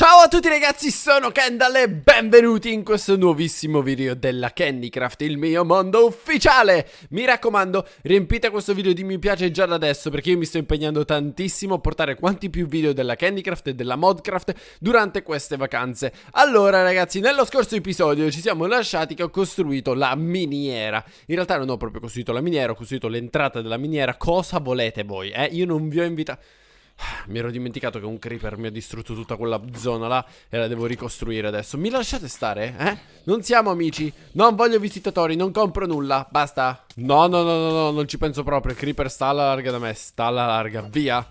Ciao a tutti ragazzi, sono Kendall e benvenuti in questo nuovissimo video della Candycraft, il mio mondo ufficiale! Mi raccomando, riempite questo video di mi piace già da adesso perché io mi sto impegnando tantissimo a portare quanti più video della Candycraft e della Modcraft durante queste vacanze. Allora ragazzi, nello scorso episodio ci siamo lasciati che ho costruito la miniera. In realtà non ho proprio costruito la miniera, ho costruito l'entrata della miniera, cosa volete voi, eh? Io non vi ho invitato... Mi ero dimenticato che un creeper mi ha distrutto tutta quella zona là E la devo ricostruire adesso Mi lasciate stare, eh? Non siamo amici Non voglio visitatori, non compro nulla Basta No, no, no, no, no, non ci penso proprio Il creeper sta alla larga da me Sta alla larga, via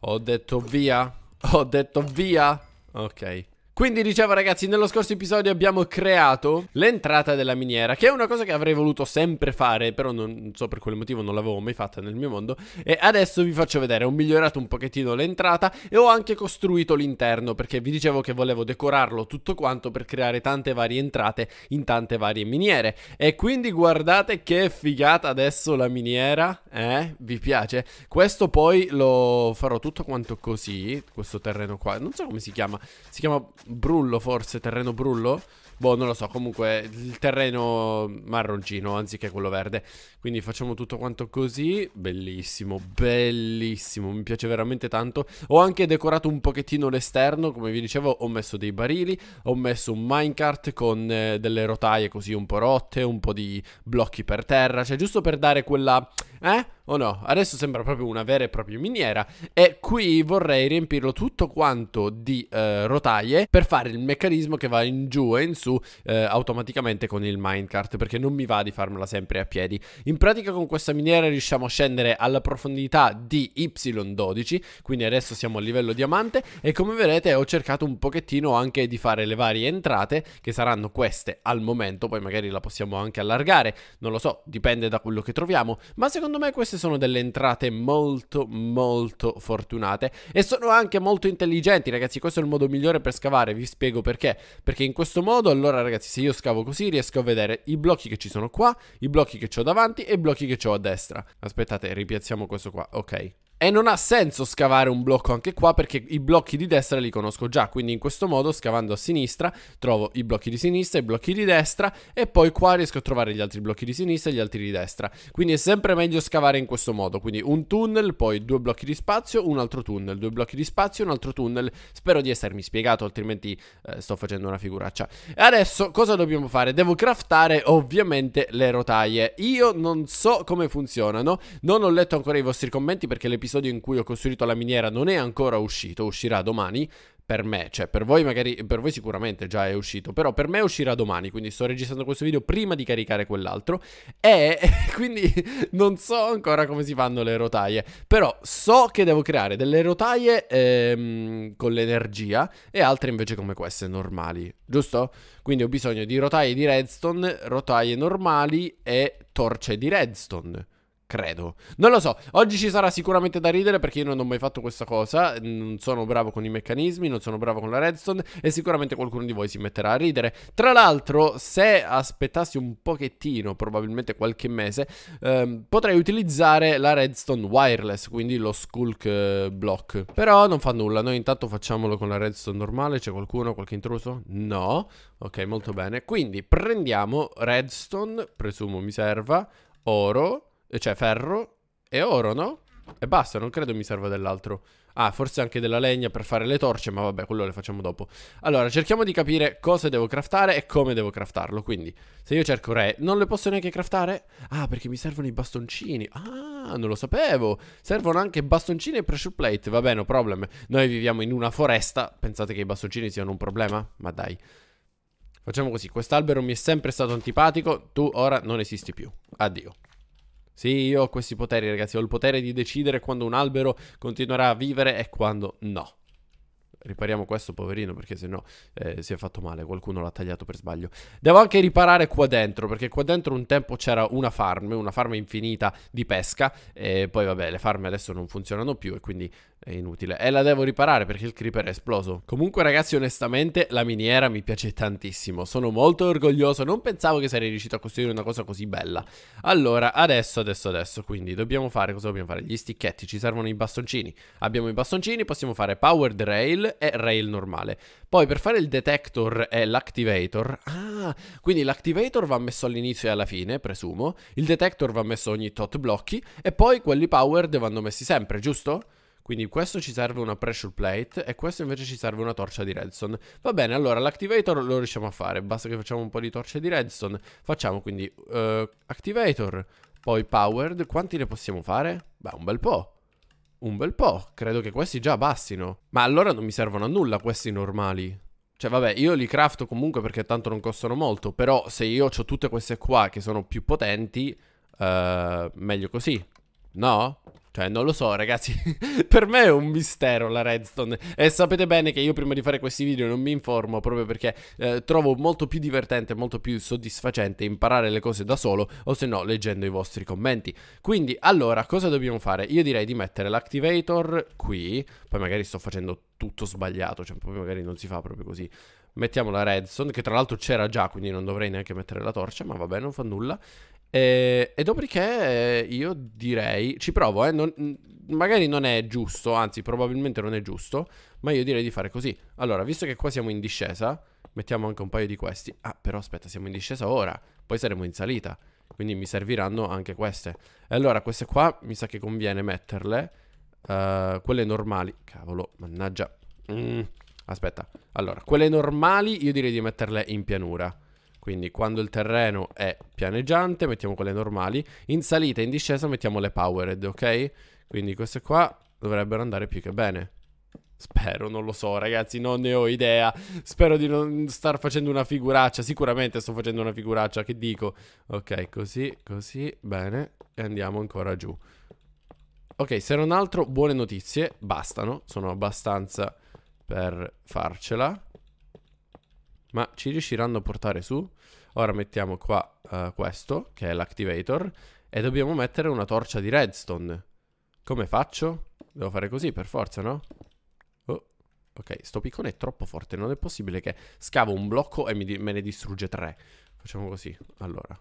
Ho detto via Ho detto via Ok quindi dicevo ragazzi, nello scorso episodio abbiamo creato l'entrata della miniera, che è una cosa che avrei voluto sempre fare, però non so per quale motivo non l'avevo mai fatta nel mio mondo. E adesso vi faccio vedere, ho migliorato un pochettino l'entrata e ho anche costruito l'interno, perché vi dicevo che volevo decorarlo tutto quanto per creare tante varie entrate in tante varie miniere. E quindi guardate che figata adesso la miniera, eh? Vi piace? Questo poi lo farò tutto quanto così, questo terreno qua, non so come si chiama, si chiama brullo forse, terreno brullo. Boh, non lo so, comunque il terreno marroncino anziché quello verde. Quindi facciamo tutto quanto così, bellissimo, bellissimo, mi piace veramente tanto. Ho anche decorato un pochettino l'esterno, come vi dicevo ho messo dei barili, ho messo un minecart con eh, delle rotaie così un po' rotte, un po' di blocchi per terra, cioè giusto per dare quella... Eh? O no? Adesso sembra proprio una vera e propria miniera e qui vorrei riempirlo tutto quanto di eh, rotaie per fare il meccanismo che va in giù e in su eh, automaticamente con il minecart perché non mi va di farmela sempre a piedi. In pratica con questa miniera riusciamo a scendere alla profondità di Y12, quindi adesso siamo a livello diamante e come vedete ho cercato un pochettino anche di fare le varie entrate che saranno queste al momento, poi magari la possiamo anche allargare, non lo so, dipende da quello che troviamo, ma secondo me queste sono delle entrate molto molto fortunate e sono anche molto intelligenti ragazzi, questo è il modo migliore per scavare, vi spiego perché, perché in questo modo allora ragazzi se io scavo così riesco a vedere i blocchi che ci sono qua, i blocchi che ho davanti, davanti e i blocchi che ho a destra. Aspettate, ripiazziamo questo qua. Ok, e non ha senso scavare un blocco anche qua perché i blocchi di destra li conosco già, quindi in questo modo scavando a sinistra trovo i blocchi di sinistra, i blocchi di destra e poi qua riesco a trovare gli altri blocchi di sinistra e gli altri di destra. Quindi è sempre meglio scavare in questo modo, quindi un tunnel, poi due blocchi di spazio, un altro tunnel, due blocchi di spazio, un altro tunnel. Spero di essermi spiegato, altrimenti eh, sto facendo una figuraccia. E adesso cosa dobbiamo fare? Devo craftare ovviamente le rotaie. Io non so come funzionano, non ho letto ancora i vostri commenti perché l'episodio l'episodio in cui ho costruito la miniera non è ancora uscito, uscirà domani. Per me, cioè per voi magari, per voi sicuramente già è uscito, però per me uscirà domani, quindi sto registrando questo video prima di caricare quell'altro e quindi non so ancora come si fanno le rotaie, però so che devo creare delle rotaie ehm, con l'energia e altre invece come queste normali, giusto? Quindi ho bisogno di rotaie di redstone, rotaie normali e torce di redstone. Credo. Non lo so. Oggi ci sarà sicuramente da ridere perché io non ho mai fatto questa cosa. Non sono bravo con i meccanismi, non sono bravo con la redstone. E sicuramente qualcuno di voi si metterà a ridere. Tra l'altro, se aspettassi un pochettino, probabilmente qualche mese, ehm, potrei utilizzare la redstone wireless, quindi lo skulk eh, block. Però non fa nulla. Noi intanto facciamolo con la redstone normale. C'è qualcuno? Qualche intruso? No. Ok, molto bene. Quindi prendiamo redstone, presumo mi serva, oro cioè ferro e oro, no? E basta, non credo mi serva dell'altro. Ah, forse anche della legna per fare le torce, ma vabbè, quello le facciamo dopo. Allora, cerchiamo di capire cosa devo craftare e come devo craftarlo. Quindi, se io cerco re, non le posso neanche craftare? Ah, perché mi servono i bastoncini. Ah, non lo sapevo. Servono anche bastoncini e pressure plate. Vabbè, no problem. Noi viviamo in una foresta. Pensate che i bastoncini siano un problema? Ma dai. Facciamo così, quest'albero mi è sempre stato antipatico, tu ora non esisti più. Addio. Sì, io ho questi poteri, ragazzi. Ho il potere di decidere quando un albero continuerà a vivere e quando no. Ripariamo questo, poverino, perché sennò eh, si è fatto male. Qualcuno l'ha tagliato per sbaglio. Devo anche riparare qua dentro, perché qua dentro un tempo c'era una farm, una farm infinita di pesca. E poi, vabbè, le farm adesso non funzionano più e quindi è inutile. E la devo riparare perché il creeper è esploso. Comunque ragazzi onestamente la miniera mi piace tantissimo. Sono molto orgoglioso. Non pensavo che sarei riuscito a costruire una cosa così bella. Allora adesso adesso adesso. Quindi dobbiamo fare cosa dobbiamo fare? Gli sticchetti. Ci servono i bastoncini. Abbiamo i bastoncini. Possiamo fare powered rail e rail normale. Poi per fare il detector e l'activator. Ah quindi l'activator va messo all'inizio e alla fine presumo. Il detector va messo ogni tot blocchi. E poi quelli powered vanno messi sempre giusto? Quindi questo ci serve una pressure plate e questo invece ci serve una torcia di redstone. Va bene, allora l'activator lo riusciamo a fare, basta che facciamo un po' di torce di redstone. Facciamo quindi uh, activator, poi powered, quanti ne possiamo fare? Beh, un bel po'. Un bel po', credo che questi già bastino. Ma allora non mi servono a nulla questi normali. Cioè, vabbè, io li crafto comunque perché tanto non costano molto. Però se io ho tutte queste qua che sono più potenti, eh, meglio così. No? Cioè, non lo so, ragazzi. per me è un mistero la redstone. E sapete bene che io prima di fare questi video non mi informo proprio perché eh, trovo molto più divertente, molto più soddisfacente imparare le cose da solo o se no leggendo i vostri commenti. Quindi, allora, cosa dobbiamo fare? Io direi di mettere l'activator qui. Poi magari sto facendo tutto sbagliato, cioè poi magari non si fa proprio così. Mettiamo la redstone, che tra l'altro c'era già, quindi non dovrei neanche mettere la torcia, ma vabbè, non fa nulla. E, e dopodiché eh, io direi, ci provo, eh, non, magari non è giusto, anzi probabilmente non è giusto, ma io direi di fare così. Allora, visto che qua siamo in discesa, mettiamo anche un paio di questi. Ah, però aspetta, siamo in discesa ora, poi saremo in salita, quindi mi serviranno anche queste. E allora queste qua mi sa che conviene metterle, uh, quelle normali. Cavolo, mannaggia. Mm, aspetta, allora, quelle normali io direi di metterle in pianura. Quindi quando il terreno è pianeggiante mettiamo quelle normali, in salita e in discesa mettiamo le powered, ok? Quindi queste qua dovrebbero andare più che bene. Spero, non lo so ragazzi, non ne ho idea. Spero di non star facendo una figuraccia. Sicuramente sto facendo una figuraccia, che dico? Ok, così, così, bene. E andiamo ancora giù. Ok, se non altro, buone notizie. Bastano, sono abbastanza per farcela. Ma ci riusciranno a portare su? Ora mettiamo qua uh, questo, che è l'activator, e dobbiamo mettere una torcia di redstone. Come faccio? Devo fare così per forza, no? Oh, ok, sto piccone è troppo forte, non è possibile che scavo un blocco e di- me ne distrugge tre. Facciamo così, allora.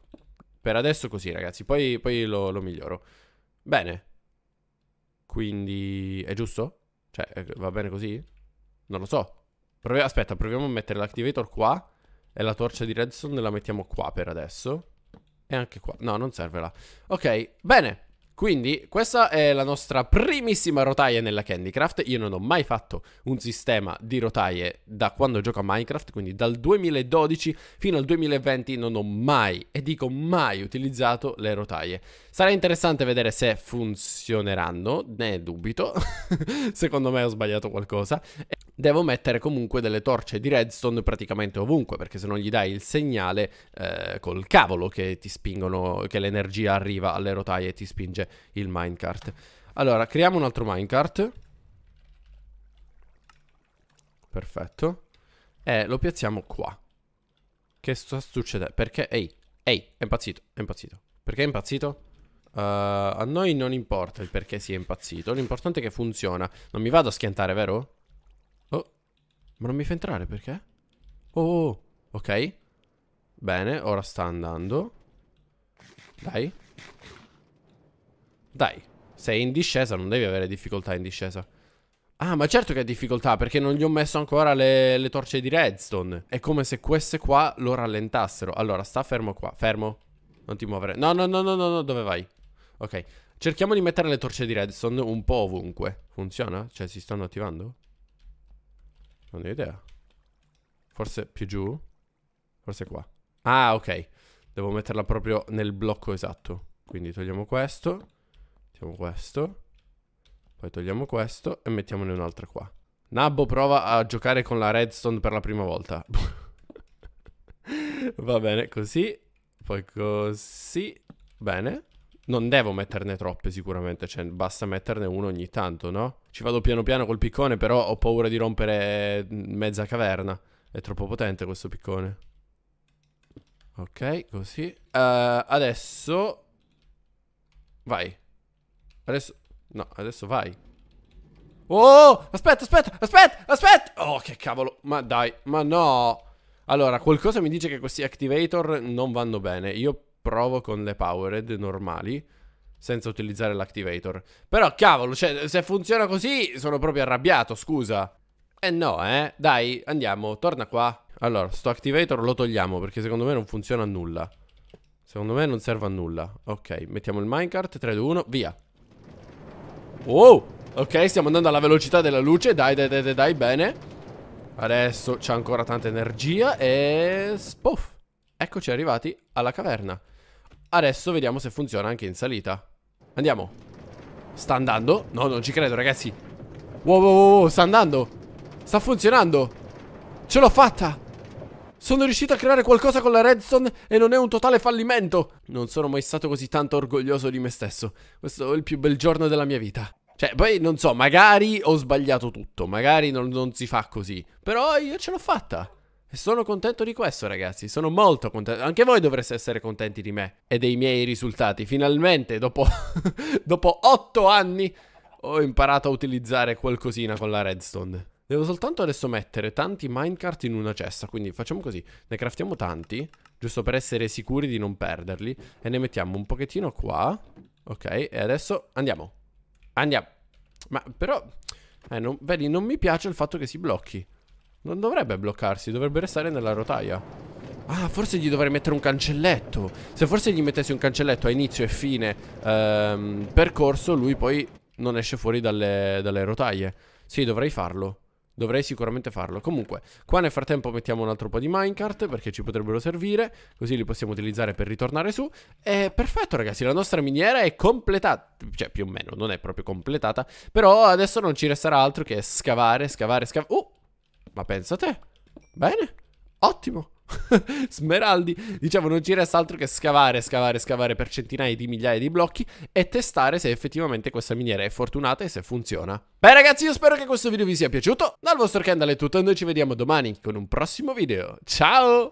Per adesso così, ragazzi, poi, poi lo, lo miglioro. Bene. Quindi... è giusto? Cioè, eh, va bene così? Non lo so. Provi- aspetta, proviamo a mettere l'activator qua e la torcia di redstone la mettiamo qua per adesso. E anche qua. No, non serve là. Ok, bene. Quindi questa è la nostra primissima rotaia nella Candycraft. Io non ho mai fatto un sistema di rotaie da quando gioco a Minecraft, quindi dal 2012 fino al 2020 non ho mai, e dico mai, utilizzato le rotaie. Sarà interessante vedere se funzioneranno, ne dubito, secondo me ho sbagliato qualcosa devo mettere comunque delle torce di redstone praticamente ovunque, perché se non gli dai il segnale eh, col cavolo che ti spingono, che l'energia arriva alle rotaie e ti spinge il minecart. Allora, creiamo un altro minecart. Perfetto. E lo piazziamo qua. Che sta succedendo? Perché, ehi, ehi, è impazzito, è impazzito. Perché è impazzito? Uh, a noi non importa il perché sia impazzito, l'importante è che funziona. Non mi vado a schiantare, vero? Ma non mi fa entrare perché? Oh, oh, oh, ok. Bene, ora sta andando. Dai. Dai. Sei in discesa, non devi avere difficoltà in discesa. Ah, ma certo che ha difficoltà perché non gli ho messo ancora le, le, torce di redstone. È come se queste qua lo rallentassero. Allora, sta fermo qua. Fermo. Non ti muovere. No, no, no, no, no, no. dove vai? Ok. Cerchiamo di mettere le torce di redstone un po' ovunque. Funziona? Cioè, si stanno attivando? Non ho idea. Forse più giù? Forse qua. Ah, ok. Devo metterla proprio nel blocco esatto. Quindi togliamo questo. Mettiamo questo. Poi togliamo questo e mettiamone un'altra qua. Nabbo prova a giocare con la redstone per la prima volta. Va bene, così. Poi così. Bene non devo metterne troppe sicuramente, cioè basta metterne uno ogni tanto, no? Ci vado piano piano col piccone, però ho paura di rompere mm, mezza caverna. È troppo potente questo piccone. Ok, così. Uh, adesso... Vai. Adesso... No, adesso vai. Oh! Aspetta, aspetta, aspetta, aspetta! Oh, che cavolo. Ma dai, ma no. Allora, qualcosa mi dice che questi activator non vanno bene. Io provo con le Powered normali senza utilizzare l'activator. Però cavolo, cioè, se funziona così sono proprio arrabbiato, scusa. Eh no, eh. Dai, andiamo, torna qua. Allora, sto activator lo togliamo perché secondo me non funziona a nulla. Secondo me non serve a nulla. Ok, mettiamo il minecart, 3, 2, 1, via. Wow! Ok, stiamo andando alla velocità della luce, dai, dai, dai, dai, dai bene. Adesso c'è ancora tanta energia e... Spoff! Eccoci arrivati alla caverna. Adesso vediamo se funziona anche in salita Andiamo Sta andando No, non ci credo ragazzi Wow, wow, wow, sta andando Sta funzionando Ce l'ho fatta sono riuscito a creare qualcosa con la redstone e non è un totale fallimento. Non sono mai stato così tanto orgoglioso di me stesso. Questo è il più bel giorno della mia vita. Cioè, poi non so, magari ho sbagliato tutto, magari non, non si fa così. Però io ce l'ho fatta. E sono contento di questo, ragazzi. Sono molto contento. Anche voi dovreste essere contenti di me e dei miei risultati. Finalmente, dopo, dopo 8 anni, ho imparato a utilizzare qualcosina con la redstone. Devo soltanto adesso mettere tanti minecart in una cesta. Quindi facciamo così. Ne craftiamo tanti, giusto per essere sicuri di non perderli. E ne mettiamo un pochettino qua. Ok, e adesso andiamo. Andiamo. Ma però... Eh, non, vedi, non mi piace il fatto che si blocchi. Non dovrebbe bloccarsi, dovrebbe restare nella rotaia. Ah, forse gli dovrei mettere un cancelletto. Se forse gli mettessi un cancelletto a inizio e fine ehm, percorso, lui poi non esce fuori dalle, dalle rotaie. Sì, dovrei farlo. Dovrei sicuramente farlo. Comunque, qua nel frattempo mettiamo un altro po' di minecart perché ci potrebbero servire, così li possiamo utilizzare per ritornare su. E perfetto, ragazzi, la nostra miniera è completata, cioè più o meno, non è proprio completata, però adesso non ci resterà altro che scavare, scavare, scavare. Oh, uh! Ma pensa a te. Bene. Ottimo. Smeraldi, diciamo, non ci resta altro che scavare, scavare, scavare per centinaia di migliaia di blocchi e testare se effettivamente questa miniera è fortunata e se funziona. Beh ragazzi, io spero che questo video vi sia piaciuto. Dal vostro Kendall è tutto e noi ci vediamo domani con un prossimo video. Ciao!